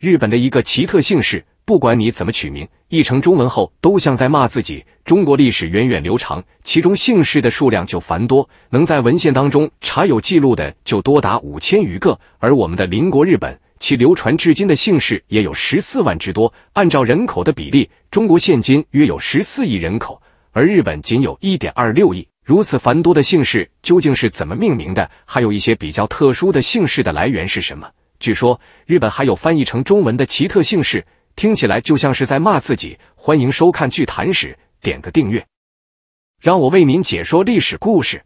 日本的一个奇特姓氏，不管你怎么取名，译成中文后都像在骂自己。中国历史源远流长，其中姓氏的数量就繁多，能在文献当中查有记录的就多达五千余个。而我们的邻国日本，其流传至今的姓氏也有十四万之多。按照人口的比例，中国现今约有十四亿人口，而日本仅有一点二六亿。如此繁多的姓氏究竟是怎么命名的？还有一些比较特殊的姓氏的来源是什么？据说日本还有翻译成中文的奇特姓氏，听起来就像是在骂自己。欢迎收看《剧谈史》，点个订阅，让我为您解说历史故事。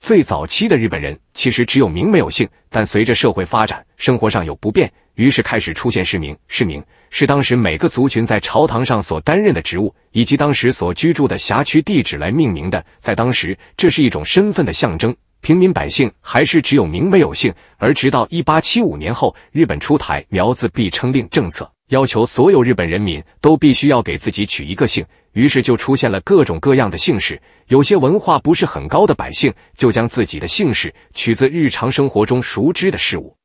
最早期的日本人其实只有名没有姓，但随着社会发展，生活上有不便，于是开始出现氏名。氏名是当时每个族群在朝堂上所担任的职务，以及当时所居住的辖区地址来命名的。在当时，这是一种身份的象征。平民百姓还是只有名没有姓，而直到一八七五年后，日本出台“苗字必称令”政策，要求所有日本人民都必须要给自己取一个姓，于是就出现了各种各样的姓氏。有些文化不是很高的百姓，就将自己的姓氏取自日常生活中熟知的事物，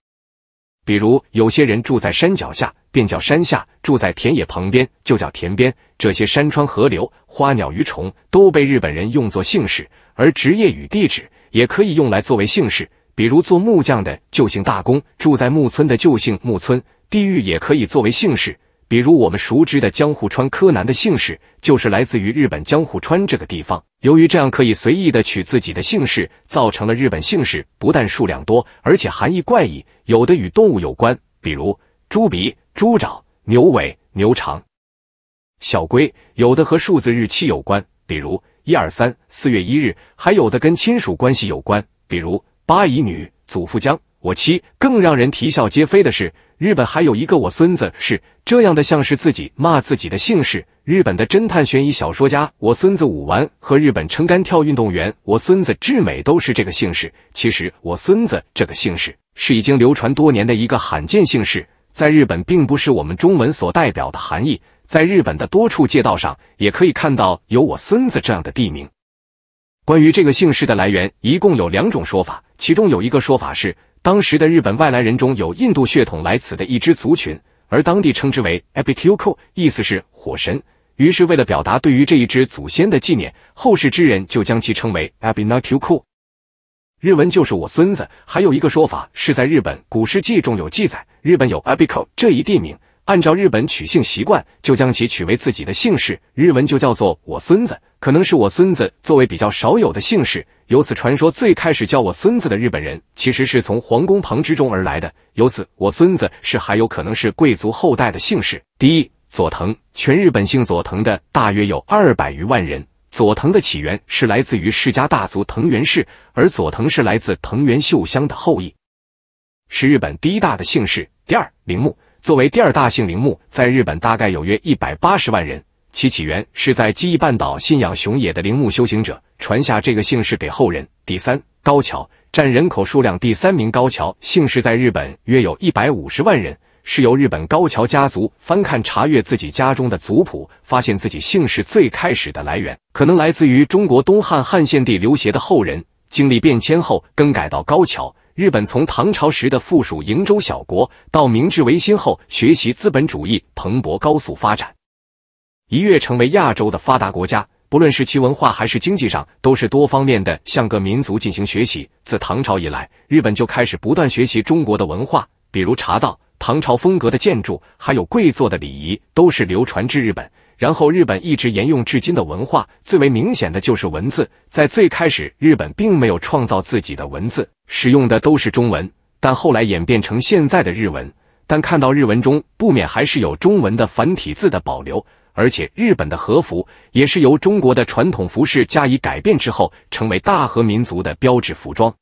比如有些人住在山脚下，便叫山下；住在田野旁边，就叫田边。这些山川河流、花鸟鱼虫都被日本人用作姓氏，而职业与地址。也可以用来作为姓氏，比如做木匠的就姓大工，住在木村的就姓木村。地域也可以作为姓氏，比如我们熟知的江户川柯南的姓氏就是来自于日本江户川这个地方。由于这样可以随意的取自己的姓氏，造成了日本姓氏不但数量多，而且含义怪异，有的与动物有关，比如猪鼻、猪爪、牛尾、牛肠、小龟；有的和数字、日期有关，比如。一二三四月一日，还有的跟亲属关系有关，比如八姨女祖父江我妻。更让人啼笑皆非的是，日本还有一个我孙子是这样的，像是自己骂自己的姓氏。日本的侦探悬疑小说家我孙子武丸和日本撑杆跳运动员我孙子智美都是这个姓氏。其实我孙子这个姓氏是已经流传多年的一个罕见姓氏，在日本并不是我们中文所代表的含义。在日本的多处街道上，也可以看到有“我孙子”这样的地名。关于这个姓氏的来源，一共有两种说法。其中有一个说法是，当时的日本外来人中有印度血统来此的一支族群，而当地称之为 a b i k u o 意思是火神。于是为了表达对于这一支祖先的纪念，后世之人就将其称为 a b i n a k u k u 日文就是“我孙子”。还有一个说法是在日本古世纪中有记载，日本有 Abiko 这一地名。按照日本取姓习惯，就将其取为自己的姓氏，日文就叫做“我孙子”。可能是“我孙子”作为比较少有的姓氏。由此传说，最开始叫我孙子的日本人，其实是从皇宫旁之中而来的。由此，“我孙子”是还有可能是贵族后代的姓氏。第一，佐藤，全日本姓佐藤的大约有二百余万人。佐藤的起源是来自于世家大族藤原氏，而佐藤是来自藤原秀香的后裔，是日本第一大的姓氏。第二，铃木。作为第二大姓，铃木在日本大概有约一百八十万人。其起源是在基义半岛信仰熊野的铃木修行者传下这个姓氏给后人。第三，高桥占人口数量第三名。高桥姓氏在日本约有一百五十万人，是由日本高桥家族翻看查阅自己家中的族谱，发现自己姓氏最开始的来源，可能来自于中国东汉汉献帝刘协的后人，经历变迁后更改到高桥。日本从唐朝时的附属瀛州小国，到明治维新后学习资本主义，蓬勃高速发展，一跃成为亚洲的发达国家。不论是其文化还是经济上，都是多方面的向各民族进行学习。自唐朝以来，日本就开始不断学习中国的文化，比如茶道、唐朝风格的建筑，还有跪坐的礼仪，都是流传至日本。然后，日本一直沿用至今的文化最为明显的就是文字。在最开始，日本并没有创造自己的文字，使用的都是中文，但后来演变成现在的日文。但看到日文中，不免还是有中文的繁体字的保留。而且，日本的和服也是由中国的传统服饰加以改变之后，成为大和民族的标志服装。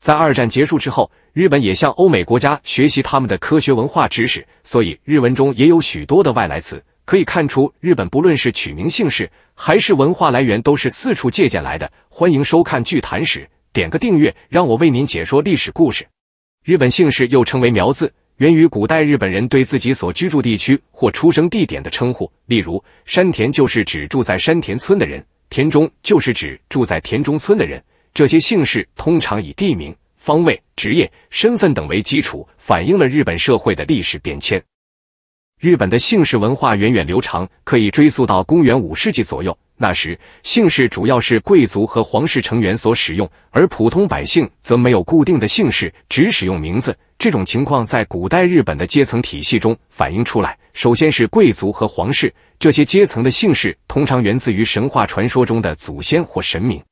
在二战结束之后，日本也向欧美国家学习他们的科学文化知识，所以日文中也有许多的外来词。可以看出，日本不论是取名姓氏还是文化来源，都是四处借鉴来的。欢迎收看《剧谈史》，点个订阅，让我为您解说历史故事。日本姓氏又称为苗字，源于古代日本人对自己所居住地区或出生地点的称呼。例如，山田就是指住在山田村的人，田中就是指住在田中村的人。这些姓氏通常以地名、方位、职业、身份等为基础，反映了日本社会的历史变迁。日本的姓氏文化源远流长，可以追溯到公元五世纪左右。那时，姓氏主要是贵族和皇室成员所使用，而普通百姓则没有固定的姓氏，只使用名字。这种情况在古代日本的阶层体系中反映出来。首先是贵族和皇室，这些阶层的姓氏通常源自于神话传说中的祖先或神明，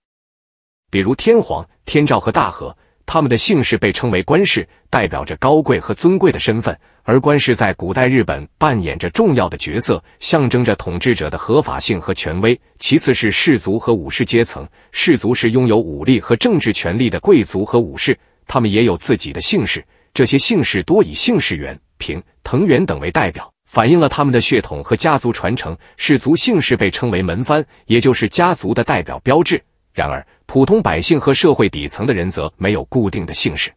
比如天皇、天照和大和，他们的姓氏被称为官氏，代表着高贵和尊贵的身份。而官士在古代日本扮演着重要的角色，象征着统治者的合法性和权威。其次是氏族和武士阶层，氏族是拥有武力和政治权力的贵族和武士，他们也有自己的姓氏。这些姓氏多以姓氏源平、藤原等为代表，反映了他们的血统和家族传承。氏族姓氏被称为门番，也就是家族的代表标志。然而，普通百姓和社会底层的人则没有固定的姓氏。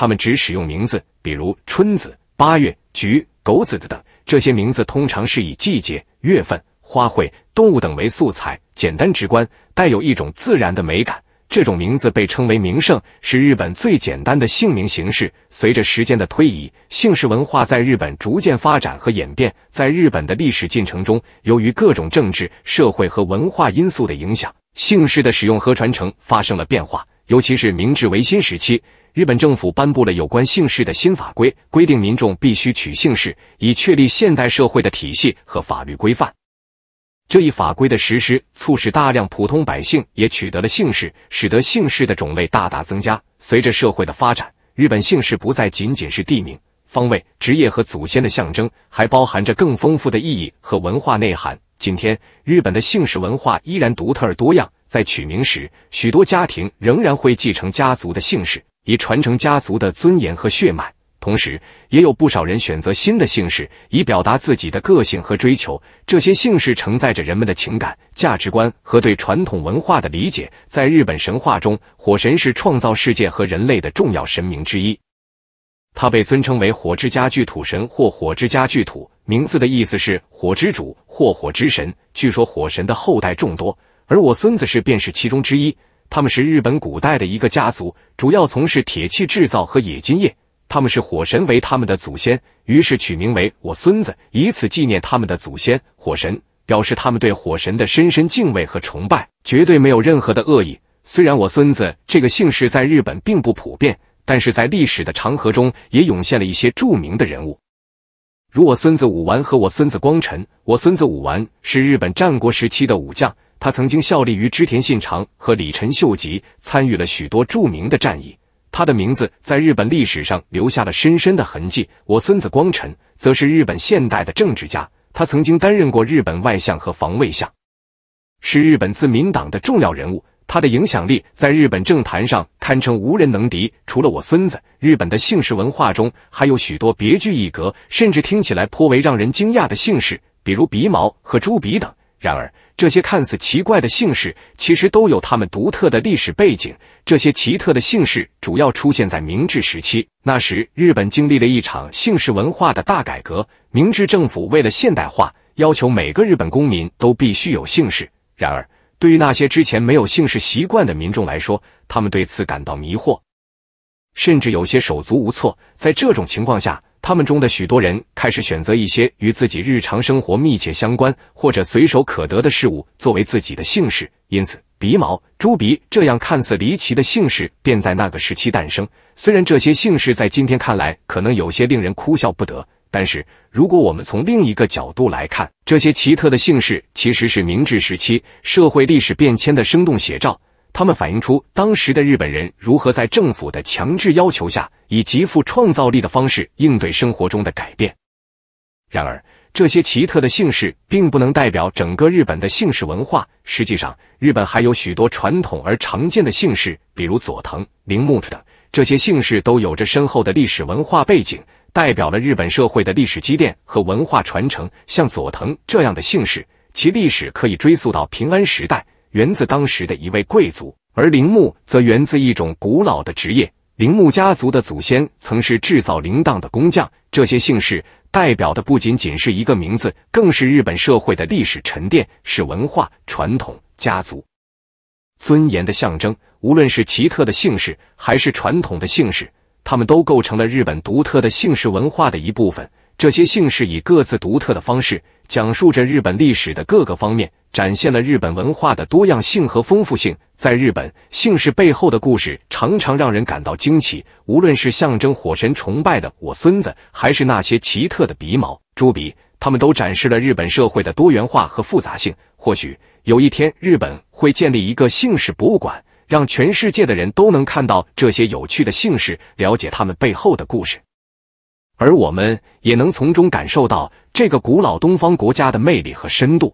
他们只使用名字，比如春子、八月、菊、狗子等等。这些名字通常是以季节、月份、花卉、动物等为素材，简单直观，带有一种自然的美感。这种名字被称为名胜，是日本最简单的姓名形式。随着时间的推移，姓氏文化在日本逐渐发展和演变。在日本的历史进程中，由于各种政治、社会和文化因素的影响，姓氏的使用和传承发生了变化，尤其是明治维新时期。日本政府颁布了有关姓氏的新法规，规定民众必须取姓氏，以确立现代社会的体系和法律规范。这一法规的实施，促使大量普通百姓也取得了姓氏，使得姓氏的种类大大增加。随着社会的发展，日本姓氏不再仅仅是地名、方位、职业和祖先的象征，还包含着更丰富的意义和文化内涵。今天，日本的姓氏文化依然独特而多样，在取名时，许多家庭仍然会继承家族的姓氏。以传承家族的尊严和血脉，同时也有不少人选择新的姓氏，以表达自己的个性和追求。这些姓氏承载着人们的情感、价值观和对传统文化的理解。在日本神话中，火神是创造世界和人类的重要神明之一，他被尊称为火之加具土神或火之加具土。名字的意思是火之主或火之神。据说火神的后代众多，而我孙子氏便是其中之一。他们是日本古代的一个家族，主要从事铁器制造和冶金业。他们是火神为他们的祖先，于是取名为“我孙子”，以此纪念他们的祖先火神，表示他们对火神的深深敬畏和崇拜，绝对没有任何的恶意。虽然“我孙子”这个姓氏在日本并不普遍，但是在历史的长河中也涌现了一些著名的人物，如我孙子武完和我孙子光臣。我孙子武完是日本战国时期的武将。他曾经效力于织田信长和李晨秀吉，参与了许多著名的战役。他的名字在日本历史上留下了深深的痕迹。我孙子光臣则是日本现代的政治家，他曾经担任过日本外相和防卫相，是日本自民党的重要人物。他的影响力在日本政坛上堪称无人能敌。除了我孙子，日本的姓氏文化中还有许多别具一格，甚至听起来颇为让人惊讶的姓氏，比如鼻毛和猪鼻等。然而，这些看似奇怪的姓氏，其实都有他们独特的历史背景。这些奇特的姓氏主要出现在明治时期，那时日本经历了一场姓氏文化的大改革。明治政府为了现代化，要求每个日本公民都必须有姓氏。然而，对于那些之前没有姓氏习惯的民众来说，他们对此感到迷惑，甚至有些手足无措。在这种情况下，他们中的许多人开始选择一些与自己日常生活密切相关或者随手可得的事物作为自己的姓氏，因此，鼻毛、猪鼻这样看似离奇的姓氏便在那个时期诞生。虽然这些姓氏在今天看来可能有些令人哭笑不得，但是如果我们从另一个角度来看，这些奇特的姓氏其实是明治时期社会历史变迁的生动写照。他们反映出当时的日本人如何在政府的强制要求下，以极富创造力的方式应对生活中的改变。然而，这些奇特的姓氏并不能代表整个日本的姓氏文化。实际上，日本还有许多传统而常见的姓氏，比如佐藤、铃木等。这些姓氏都有着深厚的历史文化背景，代表了日本社会的历史积淀和文化传承。像佐藤这样的姓氏，其历史可以追溯到平安时代。源自当时的一位贵族，而铃木则源自一种古老的职业。铃木家族的祖先曾是制造铃铛的工匠。这些姓氏代表的不仅仅是一个名字，更是日本社会的历史沉淀，是文化传统、家族尊严的象征。无论是奇特的姓氏，还是传统的姓氏，他们都构成了日本独特的姓氏文化的一部分。这些姓氏以各自独特的方式。讲述着日本历史的各个方面，展现了日本文化的多样性和丰富性。在日本，姓氏背后的故事常常让人感到惊奇。无论是象征火神崇拜的“我孙子”，还是那些奇特的鼻毛、猪鼻，他们都展示了日本社会的多元化和复杂性。或许有一天，日本会建立一个姓氏博物馆，让全世界的人都能看到这些有趣的姓氏，了解他们背后的故事。而我们也能从中感受到这个古老东方国家的魅力和深度。